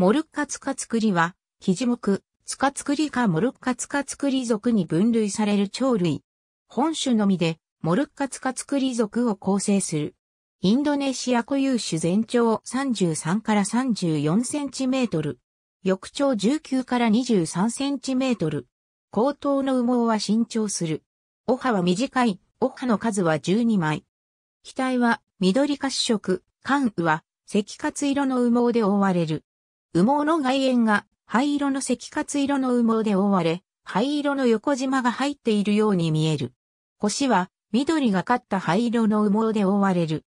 モルッカツカツクリは、ジモ目、ツカツクリかモルッカツカツクリ属に分類される鳥類。本種のみで、モルッカツカツクリ属を構成する。インドネシア固有種全長33から34センチメートル。翼長19から23センチメートル。後頭の羽毛は伸長する。オハは短い、オハの数は12枚。額は緑褐色、関羽は赤褐色の羽毛で覆われる。羽毛の外縁が灰色の赤活色の羽毛で覆われ、灰色の横縞が入っているように見える。腰は緑がかった灰色の羽毛で覆われる。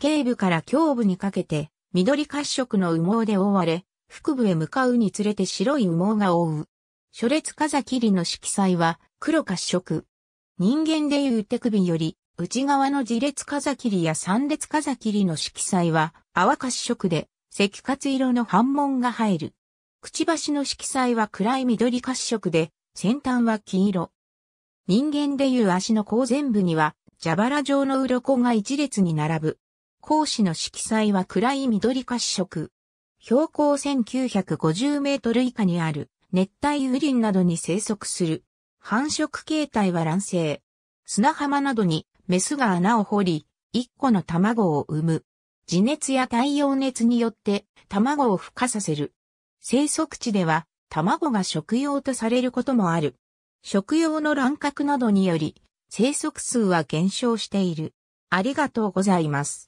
頸部から胸部にかけて緑褐色の羽毛で覆われ、腹部へ向かうにつれて白い羽毛が覆う。初列風切の色彩は黒褐色。人間でいう手首より内側の自列風切や三列風切の色彩は泡褐色で赤褐色の斑紋が入る。くちばしの色彩は暗い緑褐色で、先端は黄色。人間でいう足の甲全部には、蛇腹状の鱗が一列に並ぶ。講師の色彩は暗い緑褐色。標高1950メートル以下にある熱帯雨林などに生息する。繁殖形態は卵生。砂浜などにメスが穴を掘り、一個の卵を産む。地熱や太陽熱によって卵を孵化させる。生息地では卵が食用とされることもある。食用の乱獲などにより生息数は減少している。ありがとうございます。